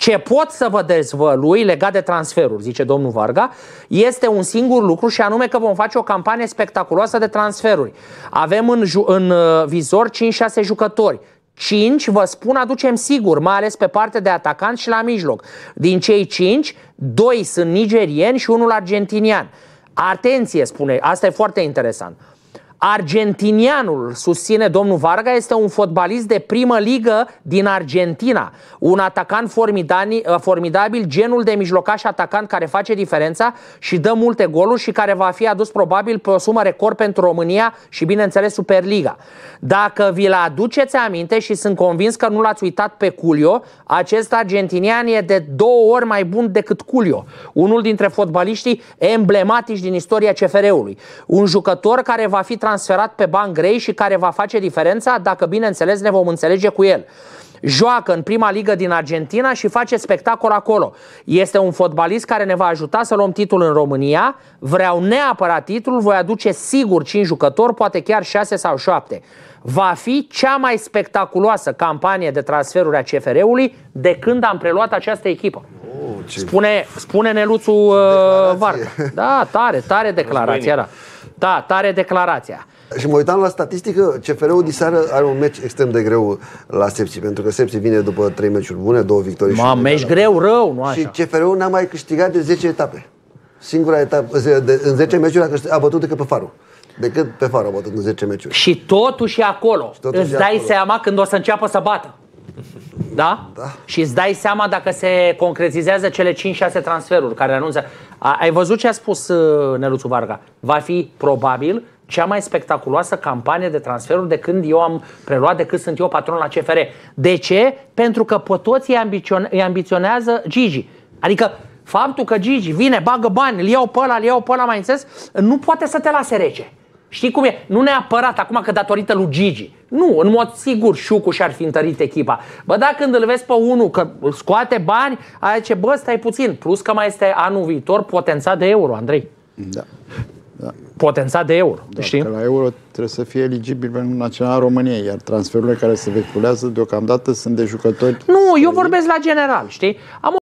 Ce pot să vă dezvălui legat de transferuri, zice domnul Varga, este un singur lucru și anume că vom face o campanie spectaculoasă de transferuri. Avem în, ju- în uh, vizor 5-6 jucători. 5, vă spun, aducem sigur, mai ales pe partea de atacant și la mijloc. Din cei 5, 2 sunt nigerieni și unul argentinian. Atenție, spune, asta e foarte interesant. Argentinianul, susține domnul Varga, este un fotbalist de primă ligă din Argentina. Un atacant uh, formidabil, genul de mijlocaș atacant care face diferența și dă multe goluri și care va fi adus probabil pe o sumă record pentru România și bineînțeles Superliga. Dacă vi-l aduceți aminte și sunt convins că nu l-ați uitat pe Culio, acest argentinian e de două ori mai bun decât Culio, unul dintre fotbaliștii emblematici din istoria CFR-ului. Un jucător care va fi trans- transferat pe bani grei și care va face diferența dacă, bineînțeles, ne vom înțelege cu el. Joacă în prima ligă din Argentina și face spectacol acolo. Este un fotbalist care ne va ajuta să luăm titlul în România. Vreau neapărat titlul, voi aduce sigur 5 jucători, poate chiar 6 sau 7. Va fi cea mai spectaculoasă campanie de transferuri a CFR-ului de când am preluat această echipă. Oh, ce... Spune, spune Neluțu uh, Varga. Da, tare, tare declarația. Da. Da, tare declarația. Și mă uitam la statistică, CFR-ul de seară are un meci extrem de greu la Sepsi, pentru că Sepsi vine după trei meciuri bune, două victorii. Ma, meci greu, rău, nu așa. Și CFR-ul n-a mai câștigat de 10 etape. Singura etapă, de, în 10 meciuri a, câștig, a bătut decât pe farul. Decât pe farul a bătut în 10 meciuri. Și totuși e acolo. Și totuși îți dai acolo. seama când o să înceapă să bată da? da? Și îți dai seama dacă se concretizează cele 5-6 transferuri care anunță. ai văzut ce a spus uh, Neluțu Varga? Va fi probabil cea mai spectaculoasă campanie de transferuri de când eu am preluat, de când sunt eu patron la CFR. De ce? Pentru că pe toți îi, ambicione- îi ambiționează Gigi. Adică faptul că Gigi vine, bagă bani, îl iau pe ăla, îl iau pe ăla, mai înțeles, nu poate să te lase rece. Știi cum e? Nu neapărat acum că datorită lui Gigi. Nu, în mod sigur Șucu și-ar fi întărit echipa. Bă, dacă când îl vezi pe unul că scoate bani, aia ce bă, stai puțin. Plus că mai este anul viitor potențat de euro, Andrei. Da. da. Potențat de euro, da, știi? Că la euro trebuie să fie eligibil pentru Național României, iar transferurile care se vehiculează deocamdată sunt de jucători. Nu, eu vorbesc la general, știi? Am